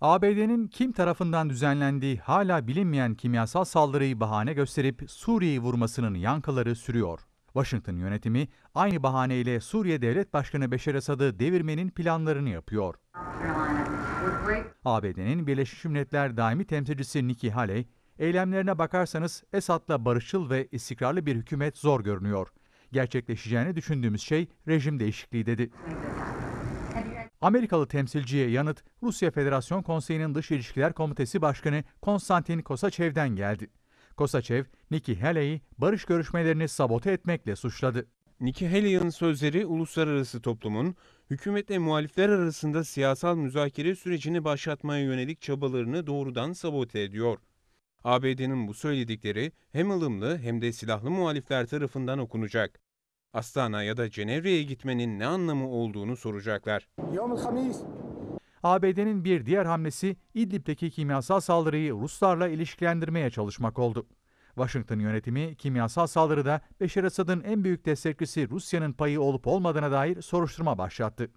ABD'nin kim tarafından düzenlendiği hala bilinmeyen kimyasal saldırıyı bahane gösterip Suriye'yi vurmasının yankıları sürüyor. Washington yönetimi aynı bahaneyle Suriye Devlet Başkanı Beşer Esad'ı devirmenin planlarını yapıyor. ABD'nin Birleşmiş Milletler Daimi Temsilcisi Nikki Haley, eylemlerine bakarsanız Esad'la barışçıl ve istikrarlı bir hükümet zor görünüyor. Gerçekleşeceğini düşündüğümüz şey rejim değişikliği dedi. Amerikalı temsilciye yanıt Rusya Federasyon Konseyi'nin Dış İlişkiler Komitesi Başkanı Konstantin Kosaçev'den geldi. Kosaçev, Nikki Haley'i barış görüşmelerini sabote etmekle suçladı. Nikki Haley'in sözleri uluslararası toplumun hükümetle muhalifler arasında siyasal müzakere sürecini başlatmaya yönelik çabalarını doğrudan sabote ediyor. ABD'nin bu söyledikleri hem ılımlı hem de silahlı muhalifler tarafından okunacak. Astana ya da Cenevre'ye gitmenin ne anlamı olduğunu soracaklar. ABD'nin bir diğer hamlesi İdlib'deki kimyasal saldırıyı Ruslarla ilişkilendirmeye çalışmak oldu. Washington yönetimi kimyasal saldırıda Beşar Esad'ın en büyük destekçisi Rusya'nın payı olup olmadığına dair soruşturma başlattı.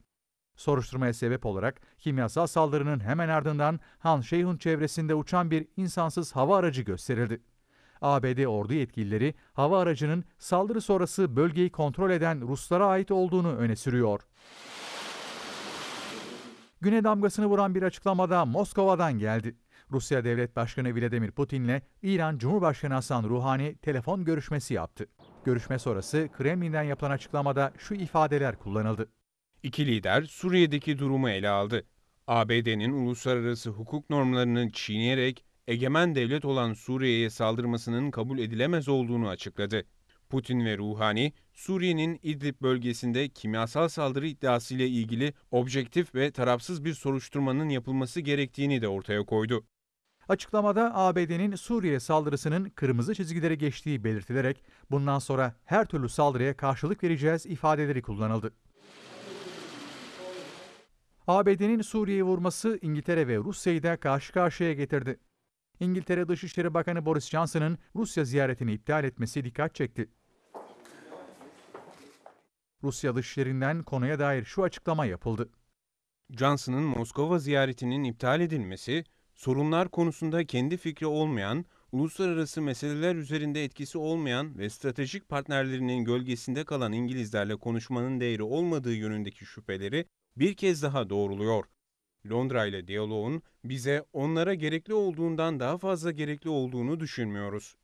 Soruşturmaya sebep olarak kimyasal saldırının hemen ardından Han Şeyhun çevresinde uçan bir insansız hava aracı gösterildi. ABD ordu yetkilileri hava aracının saldırı sonrası bölgeyi kontrol eden Ruslara ait olduğunu öne sürüyor. Güne damgasını vuran bir açıklamada Moskova'dan geldi. Rusya Devlet Başkanı Vladimir Putin'le İran Cumhurbaşkanı Hasan Ruhani telefon görüşmesi yaptı. Görüşme sonrası Kremlin'den yapılan açıklamada şu ifadeler kullanıldı. İki lider Suriye'deki durumu ele aldı. ABD'nin uluslararası hukuk normlarını çiğneyerek egemen devlet olan Suriye'ye saldırmasının kabul edilemez olduğunu açıkladı. Putin ve Ruhani, Suriye'nin İdlib bölgesinde kimyasal saldırı iddiasıyla ilgili objektif ve tarafsız bir soruşturmanın yapılması gerektiğini de ortaya koydu. Açıklamada ABD'nin Suriye saldırısının kırmızı çizgilere geçtiği belirtilerek bundan sonra her türlü saldırıya karşılık vereceğiz ifadeleri kullanıldı. ABD'nin Suriye'yi vurması İngiltere ve Rusya'yı da karşı karşıya getirdi. İngiltere Dışişleri Bakanı Boris Johnson'ın Rusya ziyaretini iptal etmesi dikkat çekti. Rusya dışişlerinden konuya dair şu açıklama yapıldı. Johnson'ın Moskova ziyaretinin iptal edilmesi, sorunlar konusunda kendi fikri olmayan, uluslararası meseleler üzerinde etkisi olmayan ve stratejik partnerlerinin gölgesinde kalan İngilizlerle konuşmanın değeri olmadığı yönündeki şüpheleri bir kez daha doğruluyor. Londra ile diyaloğun bize onlara gerekli olduğundan daha fazla gerekli olduğunu düşünmüyoruz.